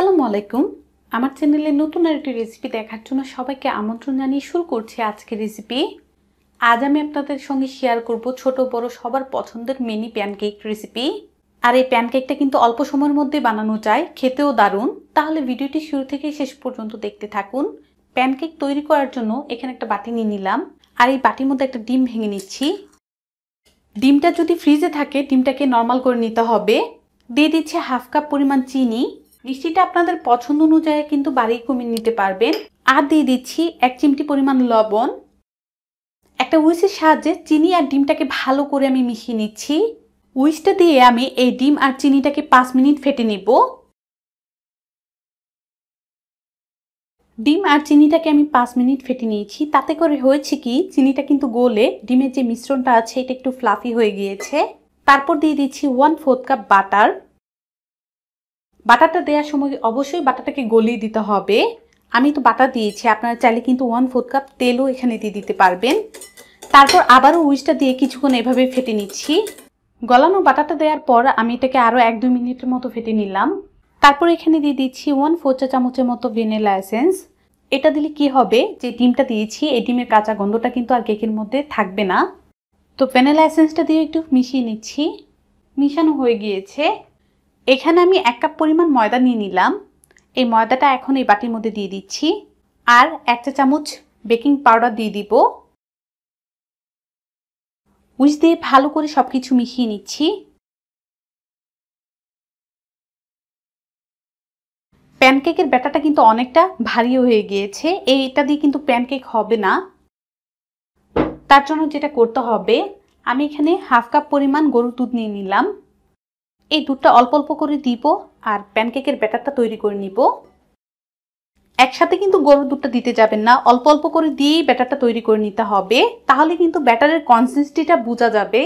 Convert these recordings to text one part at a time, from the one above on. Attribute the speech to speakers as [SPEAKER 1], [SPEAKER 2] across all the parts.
[SPEAKER 1] আসসালামু আলাইকুম আমার চ্যানেলে নতুন আরেকটি রেসিপি দেখার জন্য সবাইকে আমন্ত্রণ জানিয়ে শুরু করছি আজকের রেসিপি আজ আমি আপনাদের সঙ্গে শেয়ার করব ছোট বড় সবার পছন্দের মিনি প্যানকেক রেসিপি আর এই প্যানকেকটা কিন্তু অল্প সময়ের মধ্যে বানানো যায় খেতেও দারুণ তাহলে ভিডিওটি শুরু থেকে শেষ পর্যন্ত দেখতে থাকুন প্যানকেক তৈরি করার জন্য এখানে একটা বাটি নিয়ে নিলাম আর এই বাটির মধ্যে একটা ডিম ভেঙে নিচ্ছি ডিমটা যদি ফ্রিজে থাকে ডিমটাকে নর্মাল করে নিতে হবে দিয়ে দিচ্ছে হাফ কাপ পরিমাণ চিনি মিষ্টিটা আপনাদের পছন্দ অনুযায়ী কিন্তু বাড়িয়ে কমিয়ে নিতে পারবেন আর দিয়ে দিচ্ছি এক চিমটি পরিমাণ লবণ একটা উইসের সাহায্যে চিনি আর ডিমটাকে ভালো করে আমি মিশিয়ে নিচ্ছি উইসটা দিয়ে আমি এই ডিম আর চিনিটাকে পাঁচ মিনিট ফেটে নিব ডিম আর চিনিটাকে আমি পাঁচ মিনিট ফেটে নিয়েছি তাতে করে হয়েছে কি চিনিটা কিন্তু গোলে ডিমের যে মিশ্রণটা আছে এটা একটু ফ্লাফি হয়ে গিয়েছে তারপর দিয়ে দিচ্ছি ওয়ান ফোর্থ কাপ বাটার বাটাটা দেওয়ার সময় অবশ্যই বাটাটাকে গলিয়ে দিতে হবে আমি তো বাটা দিয়েছি আপনারা চাইলে কিন্তু ওয়ান ফোর্থ কাপ তেলও এখানে দিয়ে দিতে পারবেন তারপর আবারও উইচটা দিয়ে কিছুক্ষণ এভাবে ফেটে নিচ্ছি গলানো বাটাটা দেওয়ার পর আমি এটাকে আরও এক দু মিনিটের মতো ফেটে নিলাম তারপর এখানে দিয়ে দিচ্ছি ওয়ান ফোর চা চামচের মতো ভেনিলা এসেন্স এটা দিলে কি হবে যে ডিমটা দিয়েছি এই ডিমের কাঁচা গন্ধটা কিন্তু আর কেকের মধ্যে থাকবে না তো ভ্যানিলা এসেন্সটা দিয়ে একটু মিশিয়ে নিচ্ছি মিশানো হয়ে গিয়েছে এখানে আমি এক কাপ পরিমাণ ময়দা নিয়ে নিলাম এই ময়দাটা এখন এই বাটির মধ্যে দিয়ে দিচ্ছি আর এক চা চামচ বেকিং পাউডার দিয়ে দিব উইচ দিয়ে ভালো করে সব কিছু মিশিয়ে নিচ্ছি প্যানকেকের ব্যাটাটা কিন্তু অনেকটা ভারী হয়ে গিয়েছে এইটা দিয়ে কিন্তু প্যানকেক হবে না তার জন্য যেটা করতে হবে আমি এখানে হাফ কাপ পরিমাণ গরুর দুধ নিয়ে নিলাম এই দুধটা অল্প অল্প করে দিব আর প্যানকেকের ব্যাটারটা তৈরি করে নিব একসাথে কিন্তু গরুর দুধটা দিতে যাবেন না অল্প অল্প করে দিয়েই ব্যাটারটা তৈরি করে নিতে হবে তাহলে কিন্তু ব্যাটারের কনসিস্টেন্সিটা বোঝা যাবে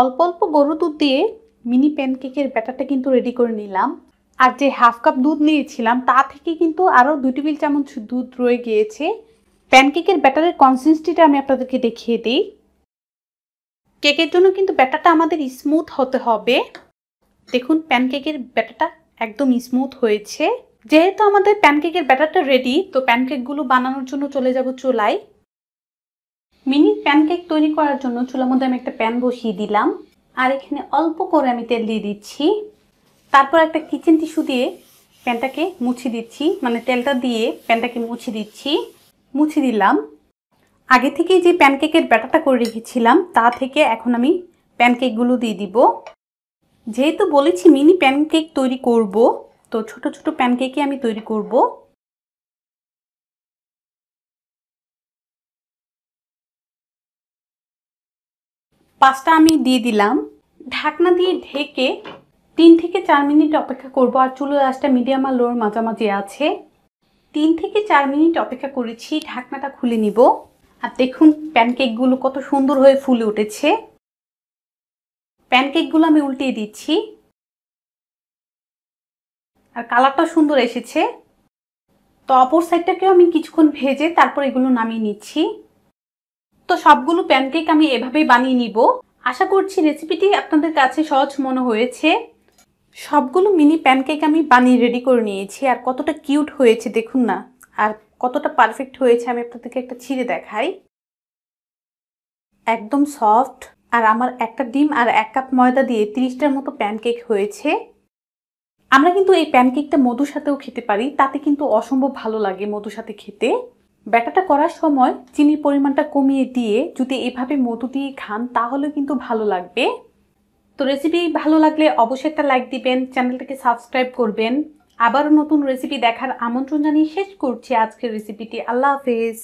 [SPEAKER 1] অল্প অল্প গরুর দুধ দিয়ে মিনি প্যানকেকের ব্যাটারটা কিন্তু রেডি করে নিলাম আর যে হাফ কাপ দুধ নিয়েছিলাম তা থেকে কিন্তু আরও দুই টেবিল চামচ দুধ রয়ে গিয়েছে প্যানকেকের ব্যাটারের কনসিস্টেন্সিটা আমি আপনাদেরকে দেখিয়ে দিই কেকের জন্য কিন্তু ব্যাটাটা আমাদের স্মুথ হতে হবে দেখুন প্যানকেকের ব্যাটাটা একদম স্মুথ হয়েছে যেহেতু আমাদের প্যানকেকের ব্যাটারটা রেডি তো প্যানকেকগুলো বানানোর জন্য চলে যাব চুলায় মিনি প্যানকেক তৈরি করার জন্য চুলার মধ্যে আমি একটা প্যান বসিয়ে দিলাম আর এখানে অল্প করে আমি তেল দিয়ে দিচ্ছি তারপর একটা কিচেন টিস্যু দিয়ে প্যানটাকে মুছে দিচ্ছি মানে তেলটা দিয়ে প্যানটাকে মুছে দিচ্ছি মুছে দিলাম আগে থেকে যে প্যানকেকের ব্যাটাটা করে রেখেছিলাম তা থেকে এখন আমি প্যানকেকগুলো দিয়ে দিব যেহেতু বলেছি মিনি প্যানকেক তৈরি করব তো ছোট ছোট প্যানকেকই আমি তৈরি করব পাঁচটা আমি দিয়ে দিলাম ঢাকনা দিয়ে ঢেকে তিন থেকে চার মিনিট অপেক্ষা করব আর চুলো আজটা মিডিয়াম আর লোয়ার মাঝামাঝি আছে তিন থেকে চার মিনিট অপেক্ষা করেছি ঢাকনাটা খুলে নিব আর দেখুন প্যানকেকগুলো কত সুন্দর হয়ে ফুলে উঠেছে প্যানকেকগুলো আমি উল্টিয়ে দিচ্ছি আর কালারটা সুন্দর এসেছে তো অপর সাইডটাকেও আমি কিছুক্ষণ ভেজে তারপর এগুলো নামিয়ে নিচ্ছি তো সবগুলো প্যানকেক আমি এভাবেই বানিয়ে নিব আশা করছি রেসিপিটি আপনাদের কাছে সহজ মনে হয়েছে সবগুলো মিনি প্যানকেক আমি বানিয়ে রেডি করে নিয়েছি আর কতটা কিউট হয়েছে দেখুন না আর কতটা পারফেক্ট হয়েছে আমি আপনাদেরকে একটা ছিঁড়ে দেখাই একদম সফট আর আমার একটা ডিম আর এক কাপ ময়দা দিয়ে তিরিশটার মতো প্যানকেক হয়েছে আমরা কিন্তু এই প্যানকেকটা মধুর সাথেও খেতে পারি তাতে কিন্তু অসম্ভব ভালো লাগে মধুর সাথে খেতে ব্যাটাটা করার সময় চিনির পরিমাণটা কমিয়ে দিয়ে যদি এভাবে মধু দিয়ে খান তাহলে কিন্তু ভালো লাগবে তো রেসিপি ভালো লাগলে অবশ্যই একটা লাইক দিবেন চ্যানেলটাকে সাবস্ক্রাইব করবেন আবারও নতুন রেসিপি দেখার আমন্ত্রণ জানিয়ে শেষ করছি আজকের রেসিপিটি আল্লাহ হাফেজ